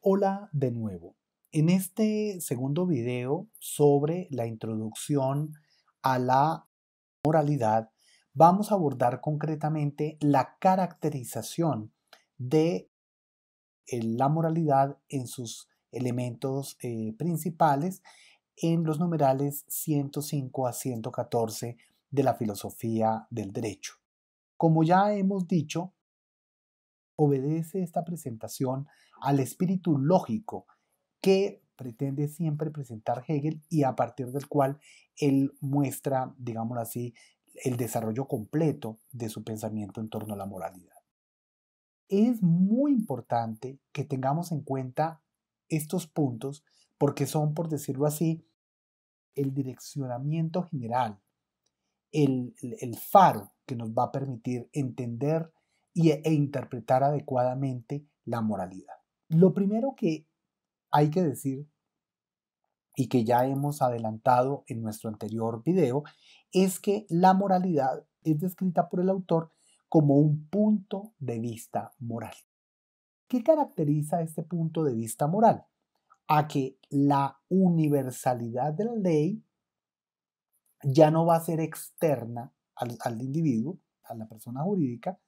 Hola de nuevo. En este segundo video sobre la introducción a la moralidad, vamos a abordar concretamente la caracterización de la moralidad en sus elementos eh, principales en los numerales 105 a 114 de la filosofía del derecho. Como ya hemos dicho, obedece esta presentación al espíritu lógico que pretende siempre presentar Hegel y a partir del cual él muestra, digámoslo así, el desarrollo completo de su pensamiento en torno a la moralidad. Es muy importante que tengamos en cuenta estos puntos porque son, por decirlo así, el direccionamiento general, el, el, faro que nos va a permitir entender y, e, e interpretar adecuadamente la moralidad. Lo primero que hay que decir y que ya hemos adelantado en nuestro anterior video es que la moralidad es descrita por el autor como un punto de vista moral. ¿Qué caracteriza este punto de vista moral? A que la universalidad de la ley ya no va a ser externa al individuo, a la persona jurídica,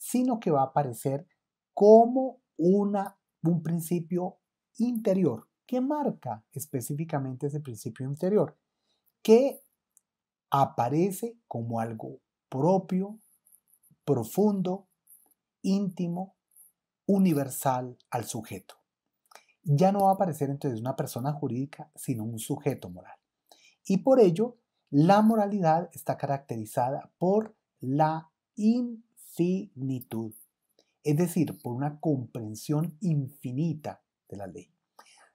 sino que va a aparecer como una, un principio interior que marca específicamente ese principio interior, que aparece como algo propio, profundo, íntimo, universal al sujeto. Ya no va a aparecer entonces una persona jurídica, sino un sujeto moral. Y por ello, la moralidad está caracterizada por la in es decir, por una comprensión infinita de la ley.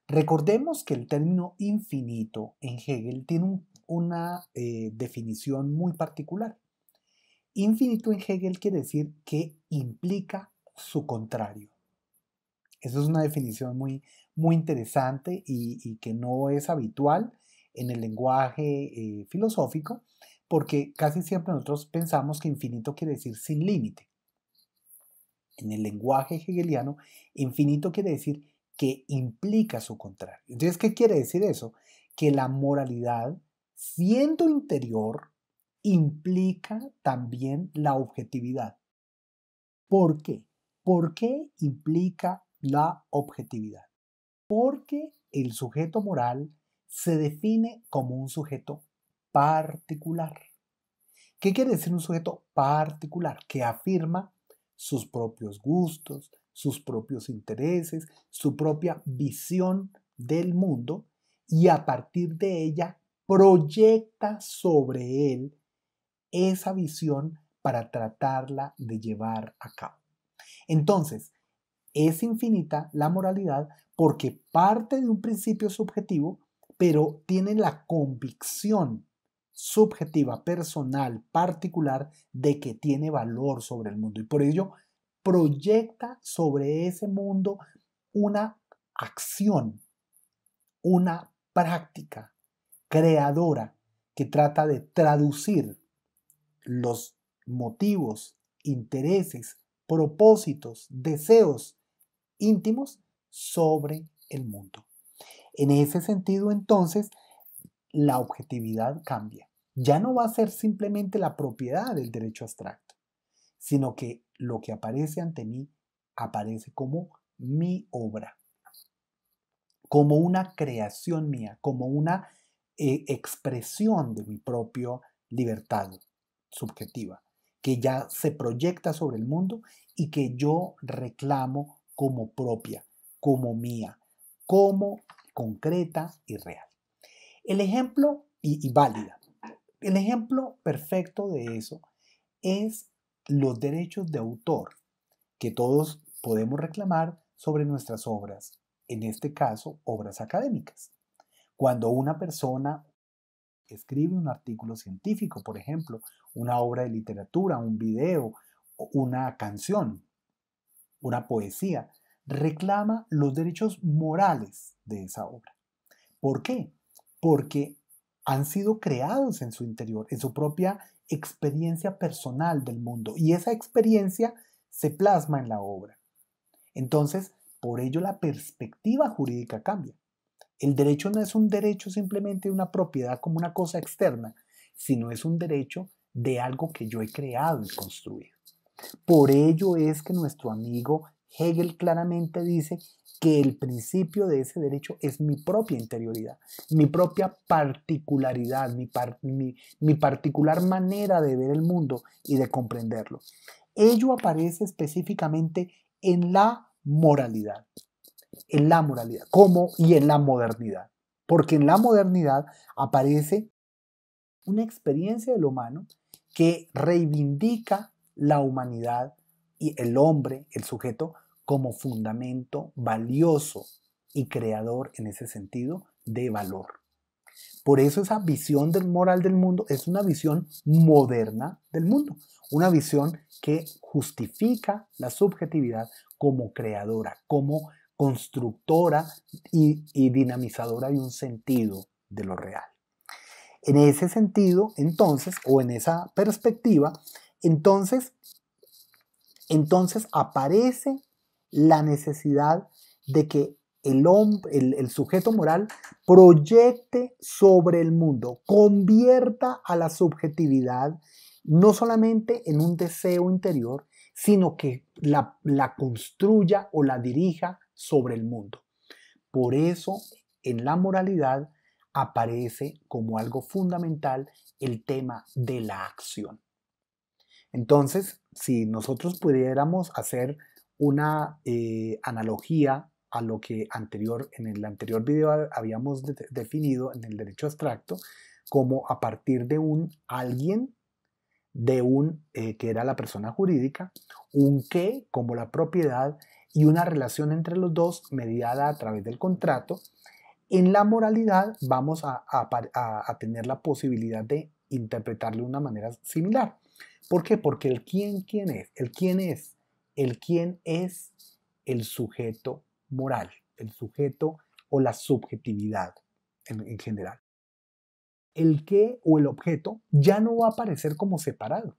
Recordemos que el término infinito en Hegel tiene una eh, definición muy particular. Infinito en Hegel quiere decir que implica su contrario. Esa es una definición muy, muy interesante y, que no es habitual en el lenguaje eh, filosófico, porque casi siempre nosotros pensamos que infinito quiere decir sin límite. En el lenguaje hegeliano, infinito quiere decir que implica su contrario. Entonces, ¿qué quiere decir eso? Que la moralidad, siendo interior, implica también la objetividad. ¿Por qué? ¿Por qué implica la objetividad? Porque el sujeto moral se define como un sujeto particular. ¿Qué quiere decir un sujeto particular? Que afirma sus propios gustos, sus propios intereses, su propia visión del mundo y a partir de ella proyecta sobre él esa visión para tratarla de llevar a cabo. Entonces, es infinita la moralidad porque parte de un principio subjetivo, pero tiene la convicción subjetiva, personal, particular, de que tiene valor sobre el mundo. Y por ello proyecta sobre ese mundo una acción, una práctica creadora que trata de traducir los motivos, intereses, propósitos, deseos íntimos sobre el mundo. En ese sentido, entonces, la objetividad cambia. Ya no va a ser simplemente la propiedad del derecho abstracto, sino que lo que aparece ante mí aparece como mi obra, como una creación mía, como una eh, expresión de mi propia libertad subjetiva, que ya se proyecta sobre el mundo y que yo reclamo como propia, como mía, como concreta y real. El ejemplo, y, válida, ah, ah. el ejemplo perfecto de eso es los derechos de autor que todos podemos reclamar sobre nuestras obras, en este caso obras académicas. Cuando una persona escribe un artículo científico, por ejemplo, una obra de literatura, un video, una canción, una poesía, reclama los derechos morales de esa obra. ¿Por qué? porque han sido creados en su interior, en su propia experiencia personal del mundo. Y esa experiencia se plasma en la obra. Entonces, por ello la perspectiva jurídica cambia. El derecho no es un derecho simplemente de una propiedad como una cosa externa, sino es un derecho de algo que yo he creado y construido. Por ello es que nuestro amigo Hegel claramente dice que el principio de ese derecho es mi propia interioridad, mi propia particularidad, mi, mi, particular manera de ver el mundo y de comprenderlo. Ello aparece específicamente en la moralidad, en la moralidad, como y en la modernidad, porque en la modernidad aparece una experiencia del humano que reivindica la humanidad y el hombre, el sujeto, como fundamento valioso y creador en ese sentido de valor. Por eso esa visión del moral del mundo es una visión moderna del mundo, una visión que justifica la subjetividad como creadora, como constructora y, dinamizadora de un sentido de lo real. En ese sentido, entonces, o en esa perspectiva, entonces, entonces aparece la necesidad de que el, sujeto moral proyecte sobre el mundo, convierta a la subjetividad no solamente en un deseo interior, sino que la, la construya o la dirija sobre el mundo. Por eso en la moralidad aparece como algo fundamental el tema de la acción. Entonces, si nosotros pudiéramos hacer una eh, analogía a lo que anterior, en el anterior video habíamos definido en el derecho abstracto como a partir de un alguien, de un eh, que era la persona jurídica, un que como la propiedad y una relación entre los dos mediada a través del contrato. En la moralidad vamos a, tener la posibilidad de interpretarle de una manera similar. ¿Por qué? Porque el quién, quién es, el quién es el quién es el sujeto moral, el sujeto o la subjetividad en, general. El qué o el objeto ya no va a aparecer como separado.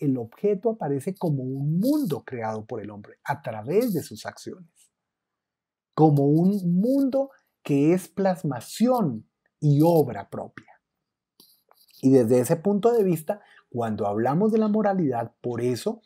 El objeto aparece como un mundo creado por el hombre a través de sus acciones, como un mundo que es plasmación y obra propia. Y desde ese punto de vista, cuando hablamos de la moralidad, por eso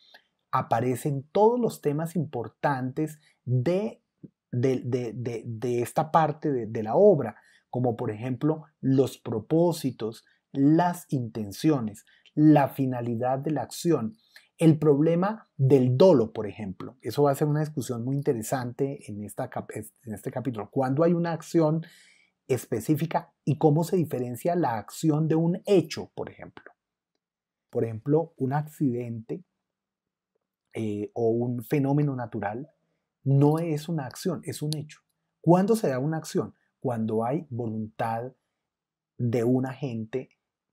aparecen todos los temas importantes de, de, esta parte de la obra, como por ejemplo los propósitos, las intenciones, la finalidad de la acción, el problema del dolo, por ejemplo. Eso va a ser una discusión muy interesante en, esta, en este capítulo. Cuando hay una acción específica y cómo se diferencia la acción de un hecho, por ejemplo. Por ejemplo, un accidente eh, o un fenómeno natural, no es una acción, es un hecho. ¿Cuándo se da una acción? Cuando hay voluntad de un agente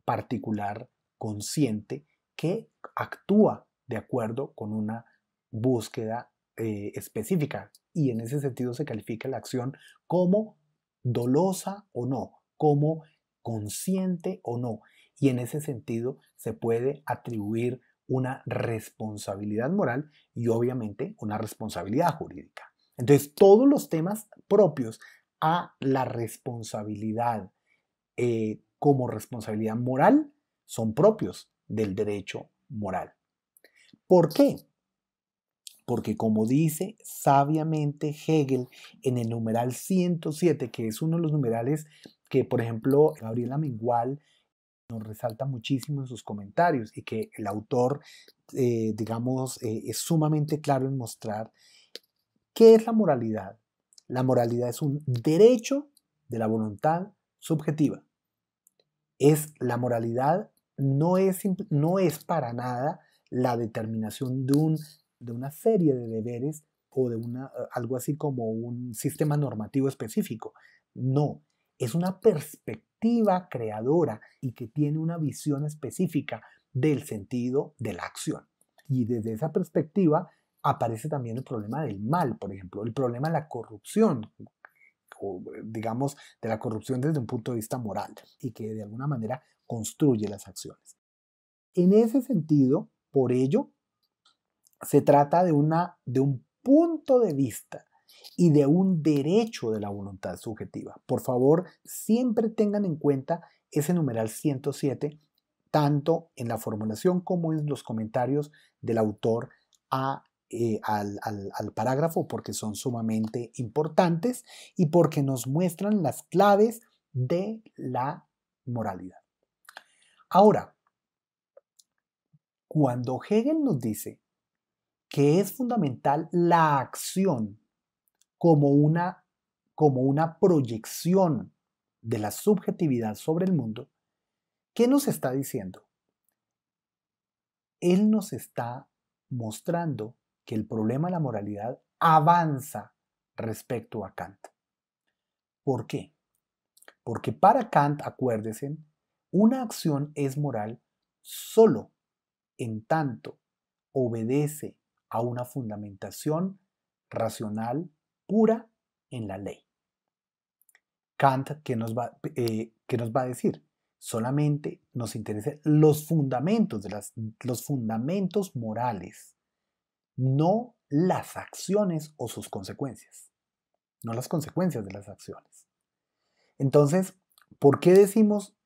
particular, consciente, que actúa de acuerdo con una búsqueda eh, específica. Y en ese sentido se califica la acción como dolosa o no, como consciente o no. Y en ese sentido se puede atribuir una responsabilidad moral y obviamente una responsabilidad jurídica. Entonces, todos los temas propios a la responsabilidad eh, como responsabilidad moral son propios del derecho moral. ¿Por qué? Porque como dice sabiamente Hegel en el numeral 107, que es uno de los numerales que, por ejemplo, Gabriela Mengual nos resalta muchísimo en sus comentarios y que el autor, eh, digamos, eh, es sumamente claro en mostrar qué es la moralidad. La moralidad es un derecho de la voluntad subjetiva. Es la moralidad no es, no es para nada la determinación de, un, de una serie de deberes o de una, eh, algo así como un sistema normativo específico. No, es una perspectiva creadora y que tiene una visión específica del sentido de la acción. Y desde esa perspectiva aparece también el problema del mal, por ejemplo, el problema de la corrupción, digamos, de la corrupción desde un punto de vista moral y que de alguna manera construye las acciones. En ese sentido, por ello, se trata de, una, de un punto de vista y de un derecho de la voluntad subjetiva. Por favor, siempre tengan en cuenta ese numeral 107, tanto en la formulación como en los comentarios del autor a, eh, al parágrafo, porque son sumamente importantes y porque nos muestran las claves de la moralidad. Ahora, cuando Hegel nos dice que es fundamental la acción como una, como una proyección de la subjetividad sobre el mundo, ¿qué nos está diciendo? Él nos está mostrando que el problema de la moralidad avanza respecto a Kant. ¿Por qué? Porque para Kant, acuérdense, una acción es moral solo en tanto obedece a una fundamentación racional en la ley. Kant, ¿qué nos va, eh, nos va a decir? Solamente nos interesan los fundamentos, de las, los fundamentos morales, no las acciones o sus consecuencias, no las consecuencias de las acciones. Entonces, ¿por qué decimos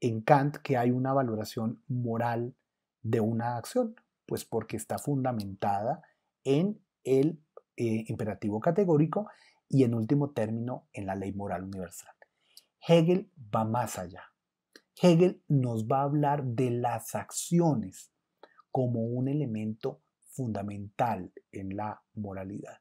en Kant que hay una valoración moral de una acción? Pues porque está fundamentada en el eh, imperativo categórico y en último término en la ley moral universal. Hegel va más allá. Hegel nos va a hablar de las acciones como un elemento fundamental en la moralidad.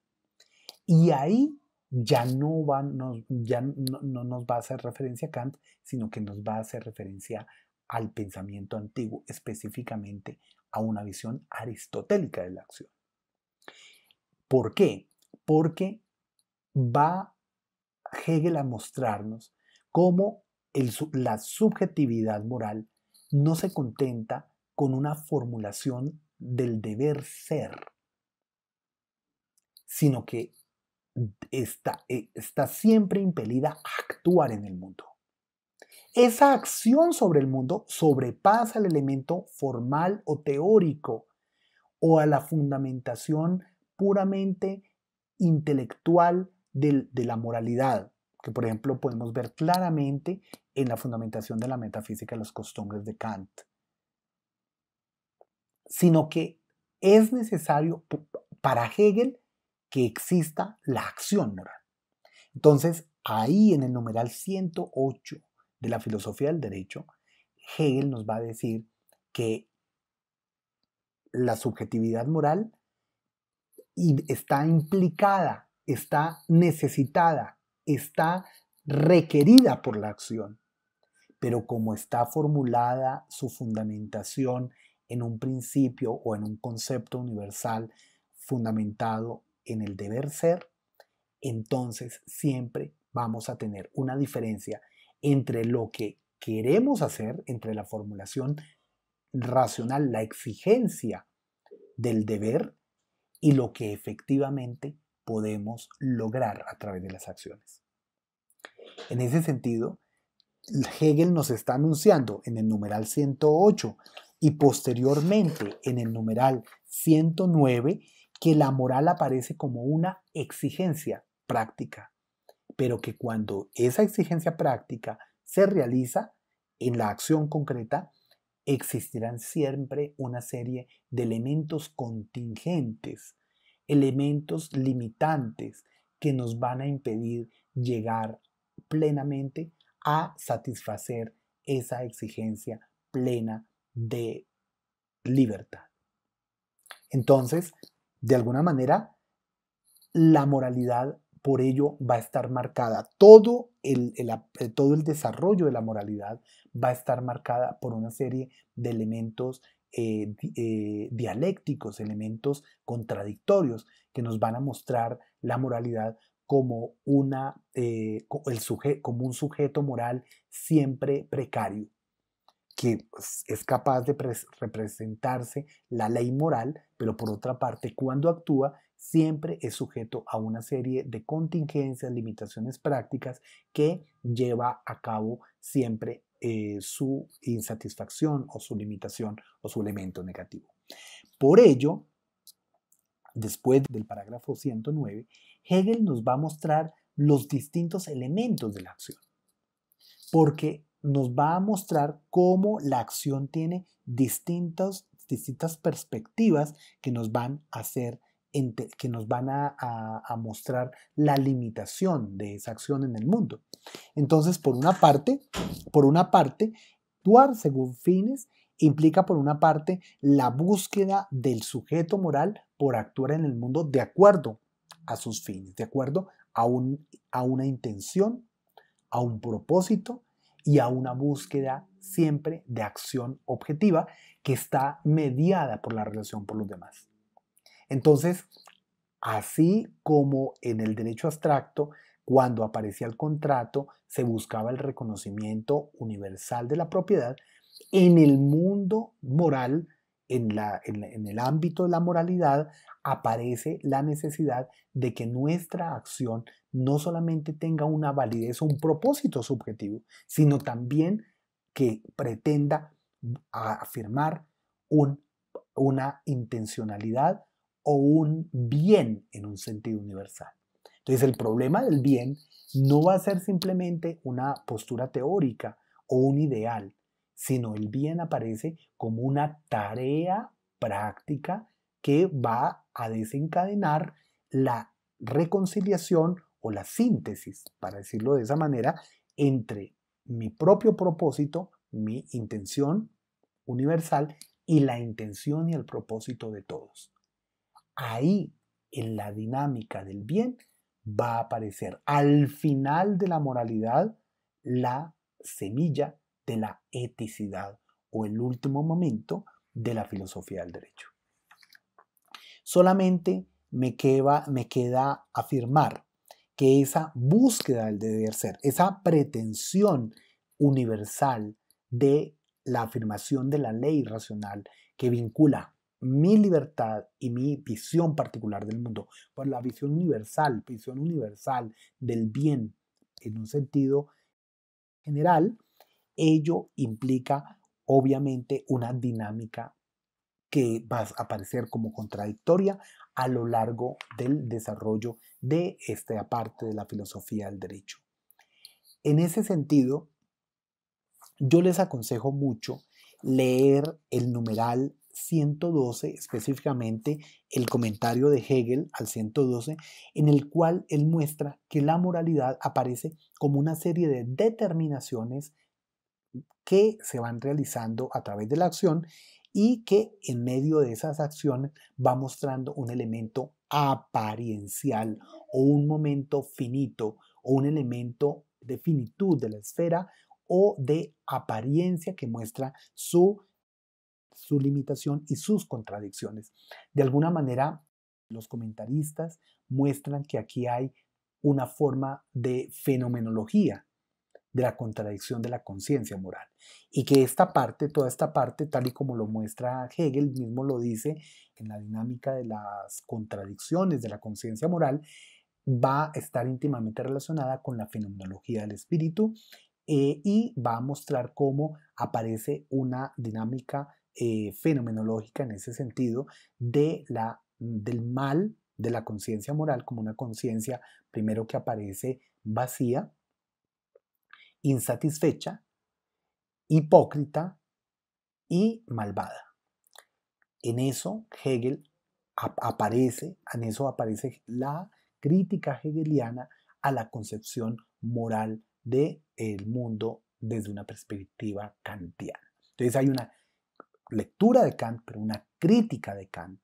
Y ahí ya no, va, ya no nos va a hacer referencia a Kant, sino que nos va a hacer referencia al pensamiento antiguo, específicamente a una visión aristotélica de la acción. ¿Por qué? Porque va Hegel a mostrarnos cómo la subjetividad moral no se contenta con una formulación del deber ser, sino que está, eh, está siempre impelida a actuar en el mundo. Esa acción sobre el mundo sobrepasa el elemento formal o teórico o a la fundamentación puramente intelectual de, la moralidad, que por ejemplo podemos ver claramente en la fundamentación de la metafísica de las costumbres de Kant, sino que es necesario para Hegel que exista la acción moral. Entonces, ahí en el numeral 108 de la filosofía del derecho, Hegel nos va a decir que la subjetividad moral y está implicada, está necesitada, está requerida por la acción. Pero como está formulada su fundamentación en un principio o en un concepto universal fundamentado en el deber ser, entonces siempre vamos a tener una diferencia entre lo que queremos hacer, entre la formulación racional, la exigencia del deber y lo que efectivamente podemos lograr a través de las acciones. En ese sentido, Hegel nos está anunciando en el numeral 108 y posteriormente en el numeral 109 que la moral aparece como una exigencia práctica, pero que cuando esa exigencia práctica se realiza en la acción concreta, existirán siempre una serie de elementos contingentes, elementos limitantes que nos van a impedir llegar plenamente a satisfacer esa exigencia plena de libertad. Entonces, de alguna manera, la moralidad por ello va a estar marcada. Todo el, eh, todo el desarrollo de la moralidad va a estar marcada por una serie de elementos eh, eh, dialécticos, elementos contradictorios que nos van a mostrar la moralidad como, una, el como un sujeto moral siempre precario, que pues, es capaz de representarse la ley moral, pero por otra parte, cuando actúa, siempre es sujeto a una serie de contingencias, limitaciones prácticas que lleva a cabo siempre eh, su insatisfacción o su limitación o su elemento negativo. Por ello, después del parágrafo 109, Hegel nos va a mostrar los distintos elementos de la acción, porque nos va a mostrar cómo la acción tiene distintas perspectivas que nos van a hacer que nos van a, mostrar la limitación de esa acción en el mundo. Entonces, por una parte, por una parte, actuar según fines implica por una parte la búsqueda del sujeto moral por actuar en el mundo de acuerdo a sus fines, de acuerdo a, un, a una intención, a un propósito y a una búsqueda siempre de acción objetiva que está mediada por la relación por los demás. Entonces, así como en el derecho abstracto, cuando aparecía el contrato, se buscaba el reconocimiento universal de la propiedad, en el mundo moral, en, el ámbito de la moralidad, aparece la necesidad de que nuestra acción no solamente tenga una validez o un propósito subjetivo, sino también que pretenda mm, afirmar una intencionalidad o un bien en un sentido universal. Entonces el problema del bien no va a ser simplemente una postura teórica o un ideal, sino el bien aparece como una tarea práctica que va a desencadenar la reconciliación o la síntesis, para decirlo de esa manera, entre mi propio propósito, mi intención universal y la intención y el propósito de todos ahí en la dinámica del bien va a aparecer al final de la moralidad la semilla de la eticidad o el último momento de la filosofía del derecho. Solamente me queda, me queda afirmar que esa búsqueda del deber ser, esa pretensión universal de la afirmación de la ley racional que vincula mi libertad y mi visión particular del mundo, por la visión universal, visión universal del bien en un sentido general, ello implica obviamente una dinámica que va a aparecer como contradictoria a lo largo del desarrollo de esta parte de la filosofía del derecho. En ese sentido, yo les aconsejo mucho leer el numeral 112, específicamente el comentario de Hegel al 112, en el cual él muestra que la moralidad aparece como una serie de determinaciones que se van realizando a través de la acción y que en medio de esas acciones va mostrando un elemento apariencial o un momento finito o un elemento de finitud de la esfera o de apariencia que muestra su su limitación y sus contradicciones. De alguna manera, los comentaristas muestran que aquí hay una forma de fenomenología de la contradicción de la conciencia moral. Y que esta parte, toda esta parte, tal y como lo muestra Hegel, mismo lo dice en la dinámica de las contradicciones de la conciencia moral, va a estar íntimamente relacionada con la fenomenología del espíritu eh, y va a mostrar cómo aparece una dinámica eh, fenomenológica en ese sentido de la, del mal de la conciencia moral como una conciencia primero que aparece vacía, insatisfecha, hipócrita y malvada. En eso Hegel aparece, en eso aparece la crítica hegeliana a la concepción moral del mundo desde una perspectiva kantiana. Entonces hay una lectura de Kant, pero una crítica de Kant.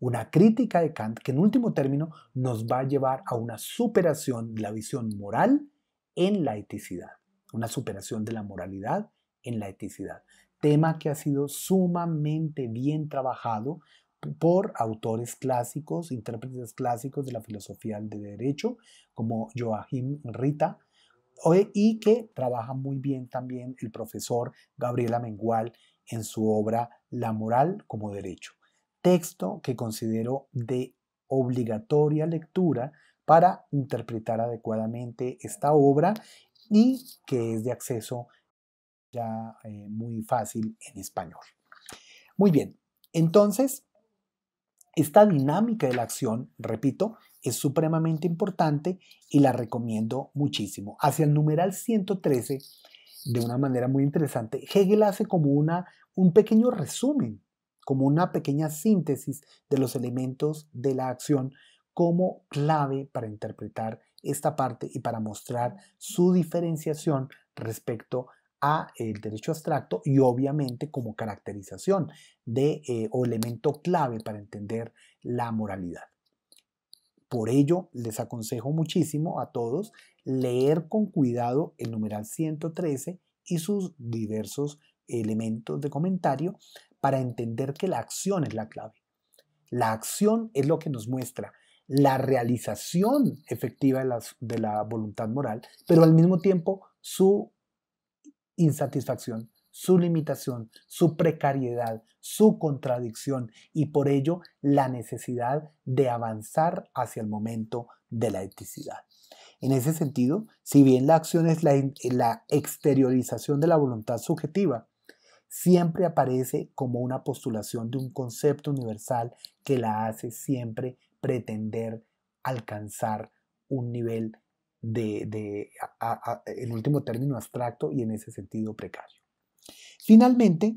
Una crítica de Kant que en último término nos va a llevar a una superación de la visión moral en la eticidad, una superación de la moralidad en la eticidad. Tema que ha sido sumamente bien trabajado por autores clásicos, intérpretes clásicos de la filosofía de derecho, como Joachim Rita, y que trabaja muy bien también el profesor Gabriela Mengual en su obra La moral como derecho, texto que considero de obligatoria lectura para interpretar adecuadamente esta obra y que es de acceso ya eh, muy fácil en español. Muy bien, entonces, esta dinámica de la acción, repito, es supremamente importante y la recomiendo muchísimo. Hacia el numeral 113 de una manera muy interesante. Hegel hace como una, un pequeño resumen, como una pequeña síntesis de los elementos de la acción como clave para interpretar esta parte y para mostrar su diferenciación respecto a el derecho abstracto y obviamente como caracterización de eh, o elemento clave para entender la moralidad. Por ello, les aconsejo muchísimo a todos leer con cuidado el numeral 113 y sus diversos elementos de comentario para entender que la acción es la clave. La acción es lo que nos muestra la realización efectiva de, la voluntad moral, pero al mismo tiempo su insatisfacción su limitación, su precariedad, su contradicción y por ello la necesidad de avanzar hacia el momento de la eticidad. En ese sentido, si bien la acción es la, la exteriorización de la voluntad subjetiva, siempre aparece como una postulación de un concepto universal que la hace siempre pretender alcanzar un nivel de, en último término, abstracto y en ese sentido precario. Finalmente,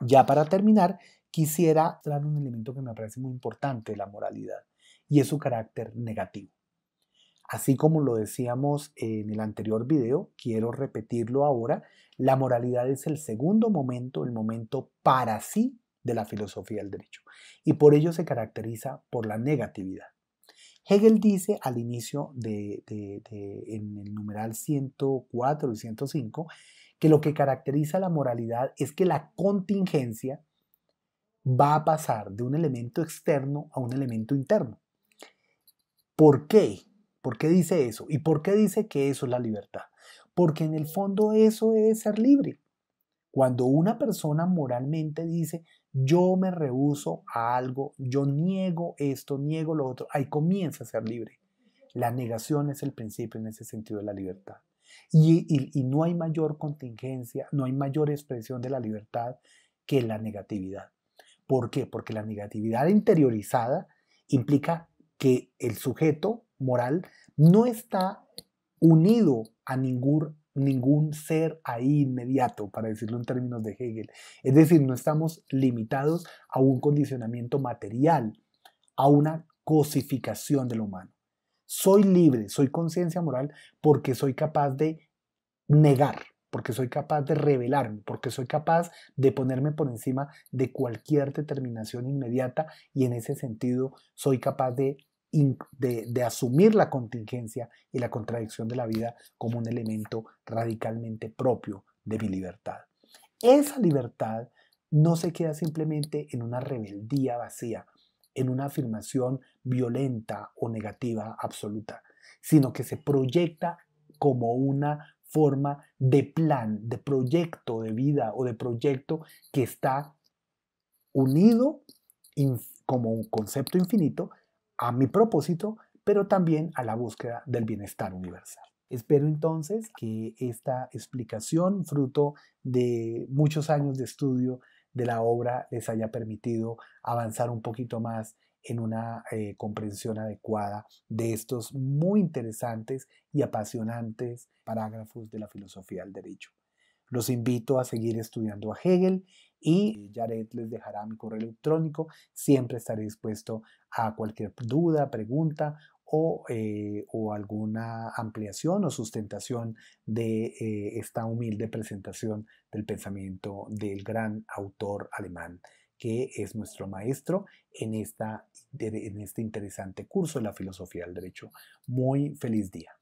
ya para terminar, quisiera traer un elemento que me parece muy importante de la moralidad y es su carácter negativo. Así como lo decíamos en el anterior video, quiero repetirlo ahora, la moralidad es el segundo momento, el momento para sí de la filosofía del derecho y por ello se caracteriza por la negatividad. Hegel dice al inicio de, en el numeral 104 y 105 que lo que caracteriza la moralidad es que la contingencia va a pasar de un elemento externo a un elemento interno. ¿Por qué? ¿Por qué dice eso? ¿Y por qué dice que eso es la libertad? Porque en el fondo eso es ser libre. Cuando una persona moralmente dice, yo me rehuso a algo, yo niego esto, niego lo otro, ahí comienza a ser libre. La negación es el principio en ese sentido de la libertad. Y, no hay mayor contingencia, no hay mayor expresión de la libertad que la negatividad. ¿Por qué? Porque la negatividad interiorizada implica que el sujeto moral no está unido a ningún, ningún ser ahí inmediato, para decirlo en términos de Hegel. Es decir, no estamos limitados a un condicionamiento material, a una cosificación del humano. Soy libre, soy conciencia moral porque soy capaz de negar, porque soy capaz de revelarme, porque soy capaz de ponerme por encima de cualquier determinación inmediata y en ese sentido soy capaz de, asumir la contingencia y la contradicción de la vida como un elemento radicalmente propio de mi libertad. Esa libertad no se queda simplemente en una rebeldía vacía, en una afirmación violenta o negativa absoluta, sino que se proyecta como una forma de plan, de proyecto de vida o de proyecto que está unido como un concepto infinito a mi propósito, pero también a la búsqueda del bienestar universal. Espero entonces que esta explicación, fruto de muchos años de estudio de la obra, les haya permitido avanzar un poquito más en una eh, comprensión adecuada de estos muy interesantes y apasionantes parágrafos de la filosofía del derecho. Los invito a seguir estudiando a Hegel y Jared les dejará mi correo electrónico. Siempre estaré dispuesto a cualquier duda, pregunta o, eh, alguna ampliación o sustentación de eh, esta humilde presentación del pensamiento del gran autor alemán que es nuestro maestro en, en este interesante curso de la filosofía del derecho. Muy feliz día.